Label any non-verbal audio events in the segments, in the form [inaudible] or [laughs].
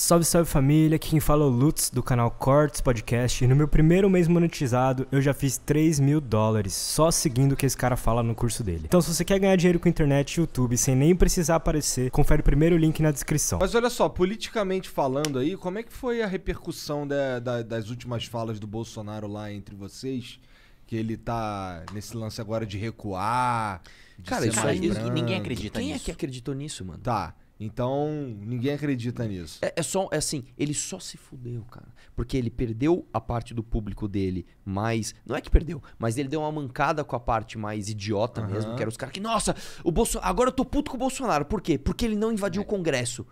Salve, salve família, aqui quem fala é o Lutz do canal Cortes Podcast e no meu primeiro mês monetizado eu já fiz 3 mil dólares só seguindo o que esse cara fala no curso dele. Então se você quer ganhar dinheiro com internet e YouTube sem nem precisar aparecer, confere o primeiro link na descrição. Mas olha só, politicamente falando aí, como é que foi a repercussão da, da, das últimas falas do Bolsonaro lá entre vocês? Que ele tá nesse lance agora de recuar, de Cara, isso aí ninguém acredita Quem nisso. Quem é que acreditou nisso, mano? Tá. Então, ninguém acredita nisso. É, é, só, é assim, ele só se fudeu, cara. Porque ele perdeu a parte do público dele, mas. Não é que perdeu, mas ele deu uma mancada com a parte mais idiota uhum. mesmo, que era os caras que, nossa, o Bolso... agora eu tô puto com o Bolsonaro. Por quê? Porque ele não invadiu é. o Congresso.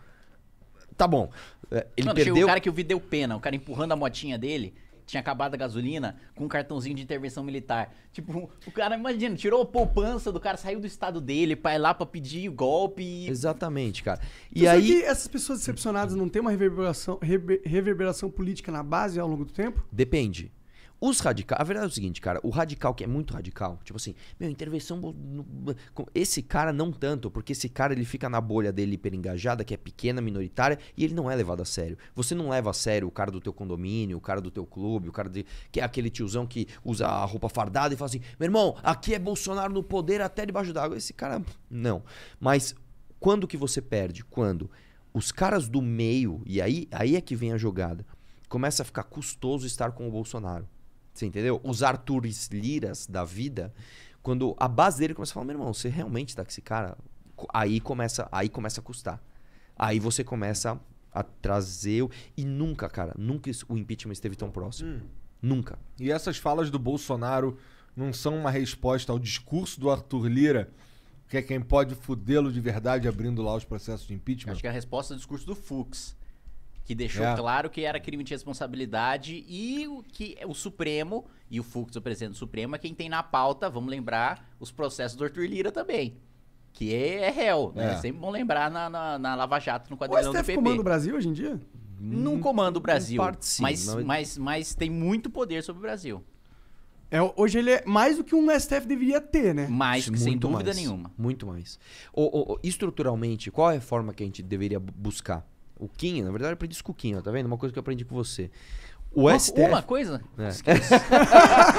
Tá bom. É, ele perdeu. o cara que eu vi deu pena, o cara empurrando a motinha dele tinha acabado a gasolina com um cartãozinho de intervenção militar. Tipo, o cara, imagina, tirou a poupança do cara, saiu do estado dele pra ir lá pra pedir o golpe. E... Exatamente, cara. E então, aí. essas pessoas decepcionadas não têm uma reverberação, rever, reverberação política na base ao longo do tempo? Depende. Os radicais. A verdade é o seguinte, cara. O radical que é muito radical, tipo assim, meu, intervenção. Esse cara não tanto, porque esse cara ele fica na bolha dele hiperengajada, que é pequena, minoritária, e ele não é levado a sério. Você não leva a sério o cara do teu condomínio, o cara do teu clube, o cara de, que é aquele tiozão que usa a roupa fardada e fala assim: meu irmão, aqui é Bolsonaro no poder até debaixo d'água. Esse cara. Não. Mas quando que você perde? Quando os caras do meio, e aí, aí é que vem a jogada, começa a ficar custoso estar com o Bolsonaro. Você entendeu? Os Arturis Liras da vida, quando a base dele começa a falar, meu irmão, você realmente tá com esse cara? Aí começa, aí começa a custar. Aí você começa a trazer. O... E nunca, cara, nunca o impeachment esteve tão próximo. Hum. Nunca. E essas falas do Bolsonaro não são uma resposta ao discurso do Arthur Lira, que é quem pode fudê-lo de verdade abrindo lá os processos de impeachment? Acho que é a resposta é o discurso do Fux que deixou é. claro que era crime de responsabilidade e o que o Supremo e o Fux, o presidente do Supremo, é quem tem na pauta, vamos lembrar, os processos do Arthur Lira também. Que é réu, né? É. sempre bom lembrar na, na, na, Lava Jato, no quadrilhão o STF do PP. comanda o Brasil hoje em dia? Não hum, comanda o Brasil, participa, mas, não... mas, mas tem muito poder sobre o Brasil. É, hoje ele é mais do que um STF deveria ter, né? Mais, sem dúvida mais, nenhuma. Muito mais. O, o, estruturalmente, qual é a forma que a gente deveria buscar? O Quinho, na verdade eu aprendi isso com o Quinho, tá vendo? Uma coisa que eu aprendi com você. O uma, STF, uma coisa? É.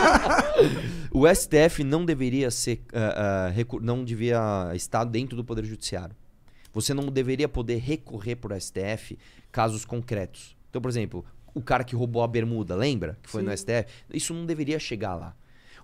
[laughs] o STF não deveria ser, uh, uh, não devia estar dentro do Poder Judiciário. Você não deveria poder recorrer por STF casos concretos. Então, por exemplo, o cara que roubou a bermuda, lembra? Que foi Sim. no STF. Isso não deveria chegar lá.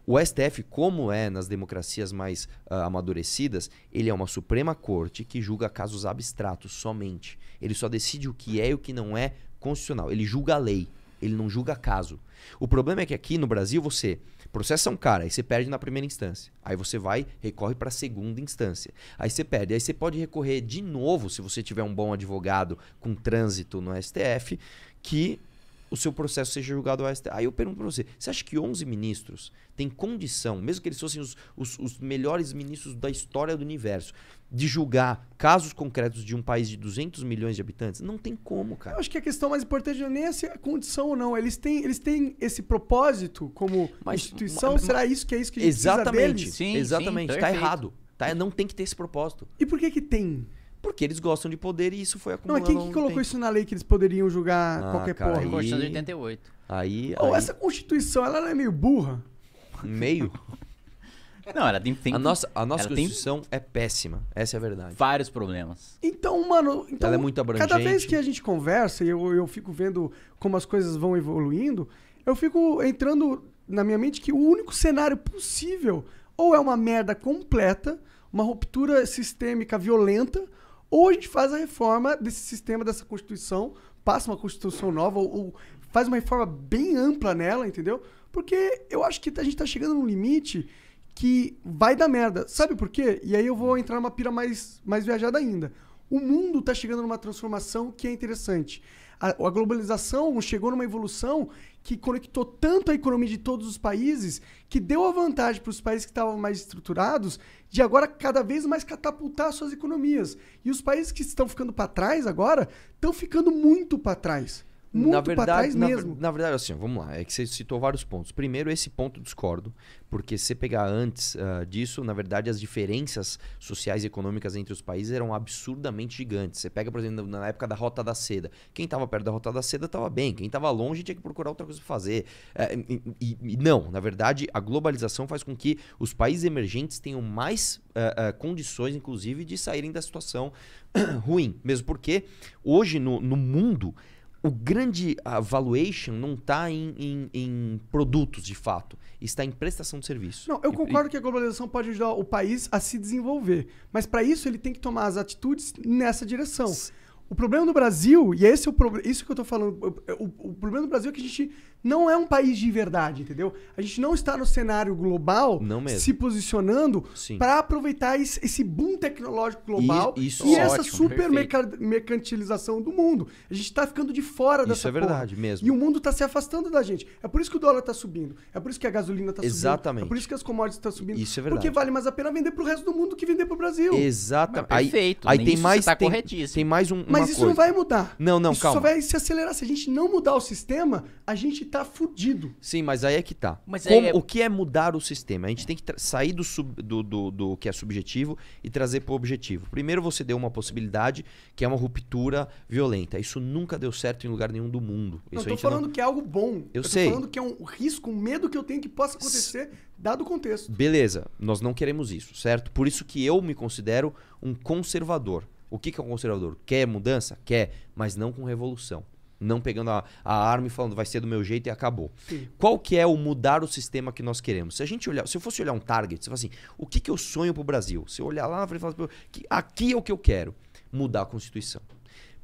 O STF, como é nas democracias mais uh, amadurecidas, ele é uma Suprema Corte que julga casos abstratos somente. Ele só decide o que é e o que não é constitucional. Ele julga a lei, ele não julga caso. O problema é que aqui no Brasil você processa um cara e você perde na primeira instância. Aí você vai, recorre para a segunda instância. Aí você perde. Aí você pode recorrer de novo, se você tiver um bom advogado com trânsito no STF, que o seu processo seja julgado ao STF. Aí eu pergunto para você, você acha que 11 ministros têm condição, mesmo que eles fossem os, os, os melhores ministros da história do universo, de julgar casos concretos de um país de 200 milhões de habitantes? Não tem como, cara. Eu acho que a questão mais importante não é nem é condição ou não. Eles têm, eles têm esse propósito como mas, instituição? Mas, mas, Será isso que é isso que a gente exatamente, precisa deles? Sim, exatamente. Está errado. Tá, não tem que ter esse propósito. E por que que tem? Porque eles gostam de poder e isso foi acumulado. Não, mas quem que colocou tempo. isso na lei que eles poderiam julgar ah, qualquer cara, porra? Aí... Constituição de 88. Aí, oh, aí... essa Constituição, ela é meio burra. Meio? [laughs] Não, ela tem. tem a nossa, a nossa Constituição tem... é péssima. Essa é a verdade. Vários problemas. Então, mano. Então, ela é muito abrangente. Cada vez que a gente conversa e eu, eu fico vendo como as coisas vão evoluindo, eu fico entrando na minha mente que o único cenário possível ou é uma merda completa, uma ruptura sistêmica violenta, ou a gente faz a reforma desse sistema, dessa Constituição, passa uma Constituição nova, ou, ou faz uma reforma bem ampla nela, entendeu? Porque eu acho que tá, a gente está chegando num limite que vai dar merda. Sabe por quê? E aí eu vou entrar numa pira mais, mais viajada ainda. O mundo está chegando numa transformação que é interessante. A, a globalização chegou numa evolução que conectou tanto a economia de todos os países que deu a vantagem para os países que estavam mais estruturados de agora cada vez mais catapultar suas economias. E os países que estão ficando para trás agora estão ficando muito para trás. Muito na verdade, trás na, mesmo. Na verdade, assim, vamos lá. É que você citou vários pontos. Primeiro, esse ponto discordo, porque se pegar antes uh, disso, na verdade, as diferenças sociais e econômicas entre os países eram absurdamente gigantes. Você pega, por exemplo, na época da Rota da Seda. Quem estava perto da Rota da Seda estava bem. Quem estava longe tinha que procurar outra coisa para fazer. É, e, e, não, na verdade, a globalização faz com que os países emergentes tenham mais uh, condições, inclusive, de saírem da situação [clears throat] ruim. Mesmo porque, hoje, no, no mundo o grande valuation não está em, em, em, produtos, de fato. Está em prestação de serviço. Não, eu concordo e, que a globalização pode ajudar o país a se desenvolver. Mas para isso ele tem que tomar as atitudes nessa direção. O problema do Brasil, e esse é o pro, isso que eu estou falando, o, o, o problema do Brasil é que a gente não é um país de verdade, entendeu? A gente não está no cenário global se posicionando para aproveitar esse, boom tecnológico global e, isso, e é essa super mercantilização do mundo. A gente está ficando de fora isso dessa Isso é verdade porra. mesmo. E o mundo está se afastando da gente. É por isso que o dólar está subindo. É por isso que a gasolina está subindo. Exatamente. É por isso que as commodities estão tá subindo. Isso é verdade. Porque vale mais a pena vender para o resto do mundo que vender para o Brasil. Exatamente. perfeito. Aí, aí né? tem mais tá tem, corretíssimo. Tem mais um Mas isso coisa. não vai mudar. Não, não, isso calma. Isso só vai se acelerar se a gente não mudar o sistema, a gente tá fudido. Sim, mas aí é que tá. Mas Como, é... O que é mudar o sistema? A gente tem que sair do, sub, do, do, do, que é subjetivo e trazer pro objetivo. Primeiro você deu uma possibilidade que é uma ruptura violenta. Isso nunca deu certo em lugar nenhum do mundo. Isso não, eu tô falando não... que é algo bom. Eu, eu sei. tô falando que é um risco, um medo que eu tenho que possa acontecer, dado o contexto. Beleza, nós não queremos isso, certo? Por isso que eu me considero um conservador. O que, que é um conservador? Quer mudança? Quer, mas não com revolução não pegando a, a arma e falando vai ser do meu jeito e acabou. Sim. Qual que é o mudar o sistema que nós queremos? Se a gente olhar, se eu fosse olhar um target, você fala assim, o que, que eu sonho para o Brasil? Se eu olhar lá, eu falo, aqui é o que eu quero, mudar a Constituição.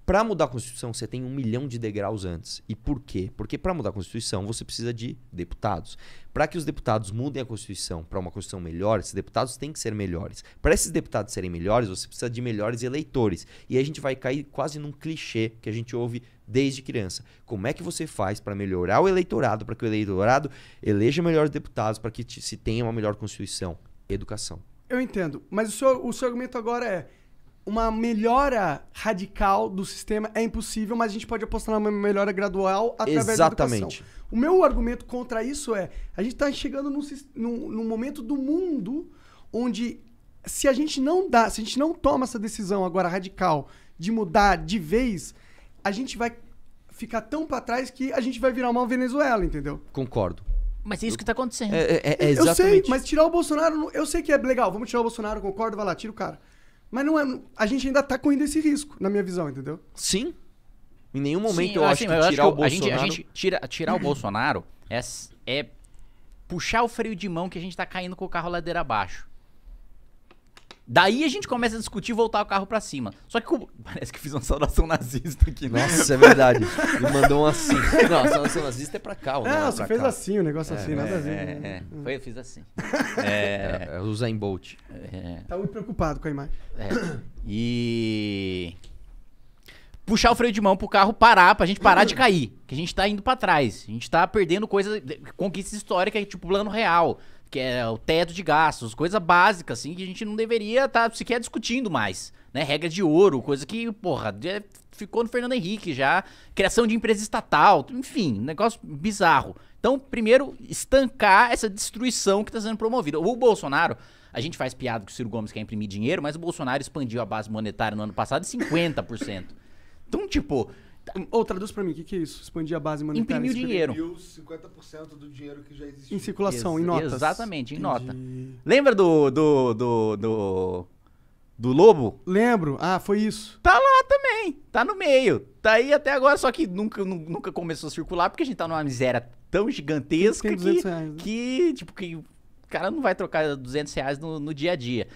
Para mudar a Constituição, você tem um milhão de degraus antes. E por quê? Porque para mudar a Constituição, você precisa de deputados. Para que os deputados mudem a Constituição para uma Constituição melhor, esses deputados têm que ser melhores. Para esses deputados serem melhores, você precisa de melhores eleitores. E a gente vai cair quase num clichê que a gente ouve desde criança. Como é que você faz para melhorar o eleitorado, para que o eleitorado eleja melhores deputados, para que se tenha uma melhor Constituição? Educação. Eu entendo. Mas o seu, o seu argumento agora é uma melhora radical do sistema é impossível, mas a gente pode apostar numa melhora gradual através Exatamente. da educação. O meu argumento contra isso é: a gente está chegando num, num, num momento do mundo onde se a gente não dá, se a gente não toma essa decisão agora radical de mudar de vez, a gente vai ficar tão para trás que a gente vai virar uma Venezuela, entendeu? Concordo. Mas é isso que tá acontecendo. É, é, é exatamente. Eu sei, mas tirar o Bolsonaro, eu sei que é legal, vamos tirar o Bolsonaro, concordo, vai lá, tira o cara. Mas não é, a gente ainda tá correndo esse risco, na minha visão, entendeu? Sim. Em nenhum momento Sim, eu, assim, acho eu acho que tirar o Bolsonaro... A gente, a gente tira, tirar o [clears throat] Bolsonaro é, é puxar o freio de mão que a gente tá caindo com o carro ladeira abaixo. Daí a gente começa a discutir voltar o carro para cima. Só que [laughs] parece que fiz uma saudação nazista aqui, né? Nossa, é verdade. Me mandou um assim. Não, a saudação nazista é pra cá. Não, é, você fez cá. assim, o um negócio é, assim, é, nada assim. É, né? é. é. Hum. Foi, eu fiz assim. [laughs] É, é, é usa em Bolt. É. Tá muito preocupado com a imagem. É. E puxar o freio de mão pro carro parar, pra gente parar de cair. Que a gente tá indo para trás. A gente tá perdendo coisa, conquista histórica, tipo plano real que é o teto de gastos, coisa básica, assim, que a gente não deveria estar tá sequer discutindo mais. Né? Regra de ouro, coisa que, porra, é, ficou no Fernando Henrique já. Criação de empresa estatal, enfim, negócio bizarro. Então, primeiro, estancar essa destruição que está sendo promovida. O Bolsonaro, a gente faz piada que o Ciro Gomes quer imprimir dinheiro, mas o Bolsonaro expandiu a base monetária no ano passado em 50%. Então, tipo, ou traduz para mim, o que, que é isso? Expandir a base monetária. Imprimir o dinheiro. Imprimiu 50% do dinheiro que já existia. Em circulação, Ex em notas. Exatamente, em Entendi. nota. Lembra do, do, do, do, do lobo? Lembro. Ah, foi isso. Tá lá também. Tá no meio. Tá aí até agora, só que nunca, nunca começou a circular, porque a gente tá numa miséria tão gigantesca que, reais, né? que, tipo, que o cara não vai trocar 200 reais no, no dia a dia.